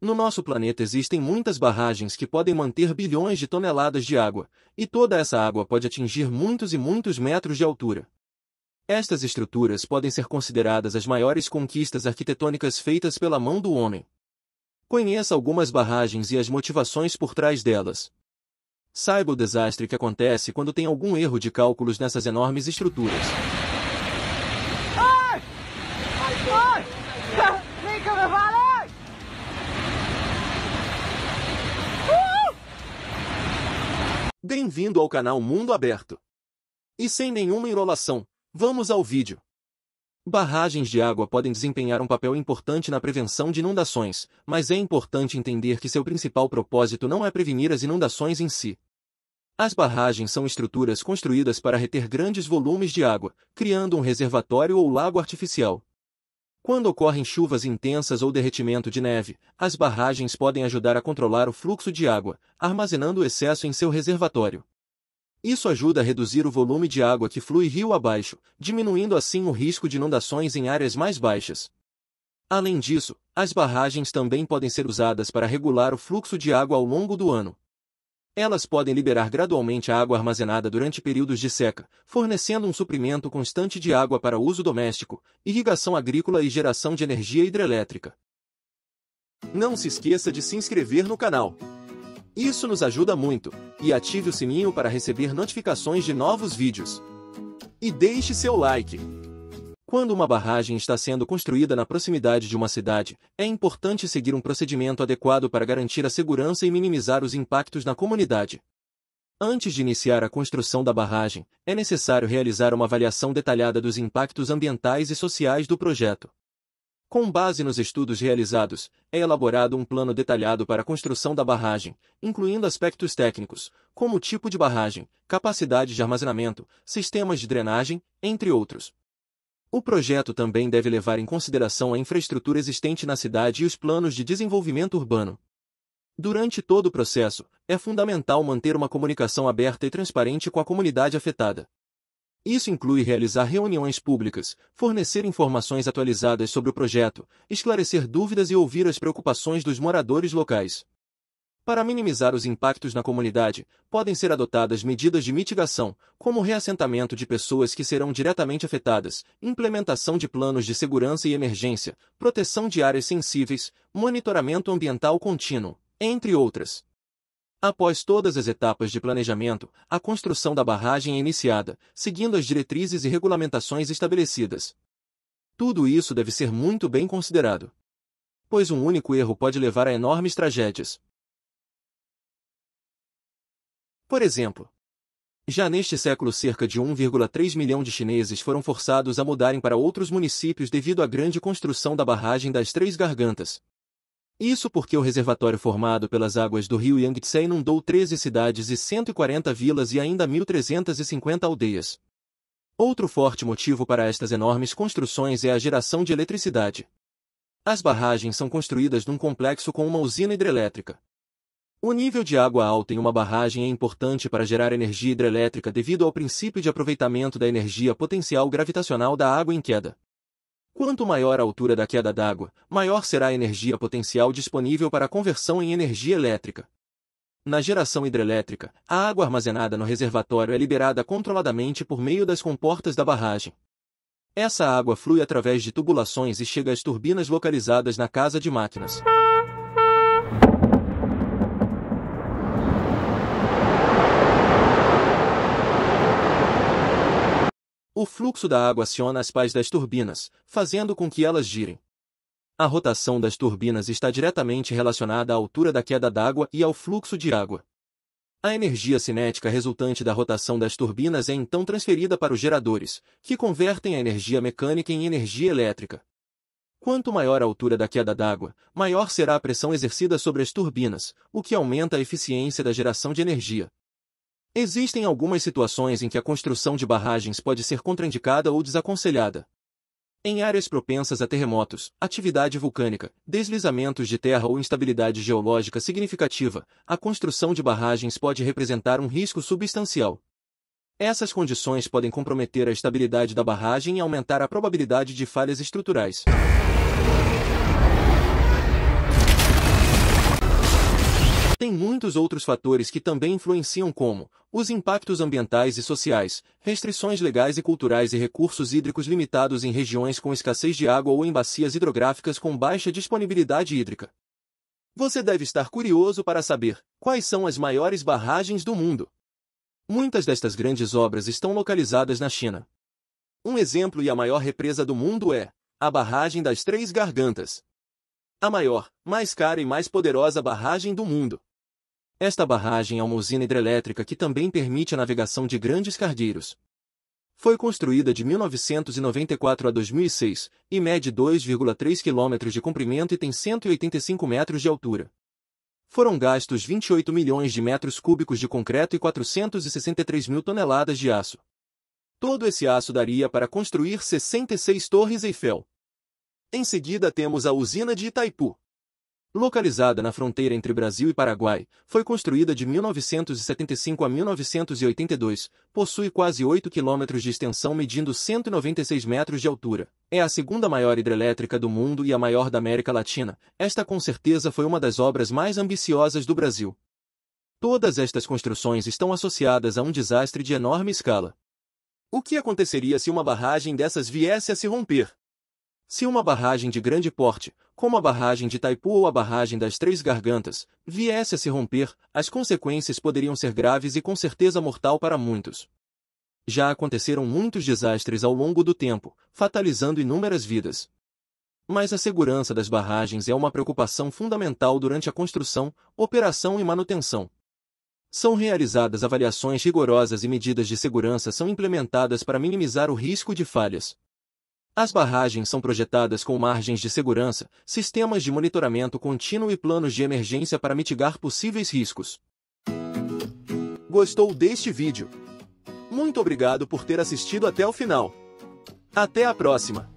No nosso planeta existem muitas barragens que podem manter bilhões de toneladas de água, e toda essa água pode atingir muitos e muitos metros de altura. Estas estruturas podem ser consideradas as maiores conquistas arquitetônicas feitas pela mão do homem. Conheça algumas barragens e as motivações por trás delas. Saiba o desastre que acontece quando tem algum erro de cálculos nessas enormes estruturas. Ai! Ai! Ai! Vem, Bem-vindo ao canal Mundo Aberto. E sem nenhuma enrolação, vamos ao vídeo. Barragens de água podem desempenhar um papel importante na prevenção de inundações, mas é importante entender que seu principal propósito não é prevenir as inundações em si. As barragens são estruturas construídas para reter grandes volumes de água, criando um reservatório ou lago artificial. Quando ocorrem chuvas intensas ou derretimento de neve, as barragens podem ajudar a controlar o fluxo de água, armazenando o excesso em seu reservatório. Isso ajuda a reduzir o volume de água que flui rio abaixo, diminuindo assim o risco de inundações em áreas mais baixas. Além disso, as barragens também podem ser usadas para regular o fluxo de água ao longo do ano, elas podem liberar gradualmente a água armazenada durante períodos de seca, fornecendo um suprimento constante de água para uso doméstico, irrigação agrícola e geração de energia hidrelétrica. Não se esqueça de se inscrever no canal. Isso nos ajuda muito, e ative o sininho para receber notificações de novos vídeos. E deixe seu like! Quando uma barragem está sendo construída na proximidade de uma cidade, é importante seguir um procedimento adequado para garantir a segurança e minimizar os impactos na comunidade. Antes de iniciar a construção da barragem, é necessário realizar uma avaliação detalhada dos impactos ambientais e sociais do projeto. Com base nos estudos realizados, é elaborado um plano detalhado para a construção da barragem, incluindo aspectos técnicos, como o tipo de barragem, capacidade de armazenamento, sistemas de drenagem, entre outros. O projeto também deve levar em consideração a infraestrutura existente na cidade e os planos de desenvolvimento urbano. Durante todo o processo, é fundamental manter uma comunicação aberta e transparente com a comunidade afetada. Isso inclui realizar reuniões públicas, fornecer informações atualizadas sobre o projeto, esclarecer dúvidas e ouvir as preocupações dos moradores locais. Para minimizar os impactos na comunidade, podem ser adotadas medidas de mitigação, como reassentamento de pessoas que serão diretamente afetadas, implementação de planos de segurança e emergência, proteção de áreas sensíveis, monitoramento ambiental contínuo, entre outras. Após todas as etapas de planejamento, a construção da barragem é iniciada, seguindo as diretrizes e regulamentações estabelecidas. Tudo isso deve ser muito bem considerado. Pois um único erro pode levar a enormes tragédias. Por exemplo, já neste século cerca de 1,3 milhão de chineses foram forçados a mudarem para outros municípios devido à grande construção da barragem das Três Gargantas. Isso porque o reservatório formado pelas águas do rio Yangtze inundou 13 cidades e 140 vilas e ainda 1.350 aldeias. Outro forte motivo para estas enormes construções é a geração de eletricidade. As barragens são construídas num complexo com uma usina hidrelétrica. O nível de água alta em uma barragem é importante para gerar energia hidrelétrica devido ao princípio de aproveitamento da energia potencial gravitacional da água em queda. Quanto maior a altura da queda d'água, maior será a energia potencial disponível para a conversão em energia elétrica. Na geração hidrelétrica, a água armazenada no reservatório é liberada controladamente por meio das comportas da barragem. Essa água flui através de tubulações e chega às turbinas localizadas na casa de máquinas. o fluxo da água aciona as pás das turbinas, fazendo com que elas girem. A rotação das turbinas está diretamente relacionada à altura da queda d'água e ao fluxo de água. A energia cinética resultante da rotação das turbinas é então transferida para os geradores, que convertem a energia mecânica em energia elétrica. Quanto maior a altura da queda d'água, maior será a pressão exercida sobre as turbinas, o que aumenta a eficiência da geração de energia. Existem algumas situações em que a construção de barragens pode ser contraindicada ou desaconselhada. Em áreas propensas a terremotos, atividade vulcânica, deslizamentos de terra ou instabilidade geológica significativa, a construção de barragens pode representar um risco substancial. Essas condições podem comprometer a estabilidade da barragem e aumentar a probabilidade de falhas estruturais. muitos outros fatores que também influenciam como os impactos ambientais e sociais, restrições legais e culturais e recursos hídricos limitados em regiões com escassez de água ou em bacias hidrográficas com baixa disponibilidade hídrica. Você deve estar curioso para saber quais são as maiores barragens do mundo. Muitas destas grandes obras estão localizadas na China. Um exemplo e a maior represa do mundo é a Barragem das Três Gargantas. A maior, mais cara e mais poderosa barragem do mundo. Esta barragem é uma usina hidrelétrica que também permite a navegação de grandes cardeiros. Foi construída de 1994 a 2006 e mede 2,3 km de comprimento e tem 185 metros de altura. Foram gastos 28 milhões de metros cúbicos de concreto e 463 mil toneladas de aço. Todo esse aço daria para construir 66 torres Eiffel. Em seguida temos a usina de Itaipu localizada na fronteira entre Brasil e Paraguai, foi construída de 1975 a 1982, possui quase 8 quilômetros de extensão medindo 196 metros de altura. É a segunda maior hidrelétrica do mundo e a maior da América Latina. Esta com certeza foi uma das obras mais ambiciosas do Brasil. Todas estas construções estão associadas a um desastre de enorme escala. O que aconteceria se uma barragem dessas viesse a se romper? Se uma barragem de grande porte, como a barragem de Taipu ou a barragem das Três Gargantas, viesse a se romper, as consequências poderiam ser graves e com certeza mortal para muitos. Já aconteceram muitos desastres ao longo do tempo, fatalizando inúmeras vidas. Mas a segurança das barragens é uma preocupação fundamental durante a construção, operação e manutenção. São realizadas avaliações rigorosas e medidas de segurança são implementadas para minimizar o risco de falhas. As barragens são projetadas com margens de segurança, sistemas de monitoramento contínuo e planos de emergência para mitigar possíveis riscos. Gostou deste vídeo? Muito obrigado por ter assistido até o final. Até a próxima!